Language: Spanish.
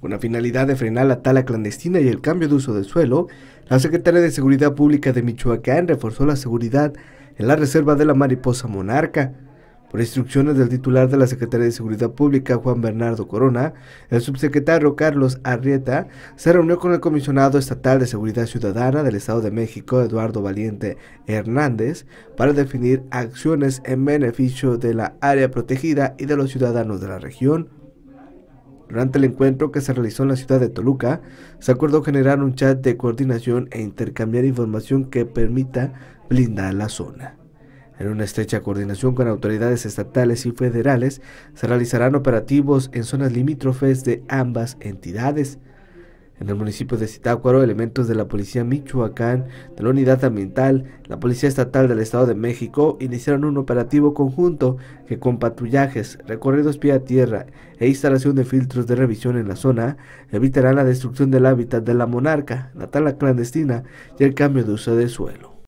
Con la finalidad de frenar la tala clandestina y el cambio de uso del suelo, la Secretaría de Seguridad Pública de Michoacán reforzó la seguridad en la reserva de la mariposa monarca. Por instrucciones del titular de la Secretaría de Seguridad Pública, Juan Bernardo Corona, el subsecretario Carlos Arrieta se reunió con el comisionado estatal de Seguridad Ciudadana del Estado de México, Eduardo Valiente Hernández, para definir acciones en beneficio de la área protegida y de los ciudadanos de la región. Durante el encuentro que se realizó en la ciudad de Toluca, se acordó generar un chat de coordinación e intercambiar información que permita blindar la zona. En una estrecha coordinación con autoridades estatales y federales, se realizarán operativos en zonas limítrofes de ambas entidades, en el municipio de Citácuaro, elementos de la Policía Michoacán, de la Unidad Ambiental, la Policía Estatal del Estado de México iniciaron un operativo conjunto que con patrullajes, recorridos pie a tierra e instalación de filtros de revisión en la zona evitarán la destrucción del hábitat de la monarca, la tala clandestina y el cambio de uso de suelo.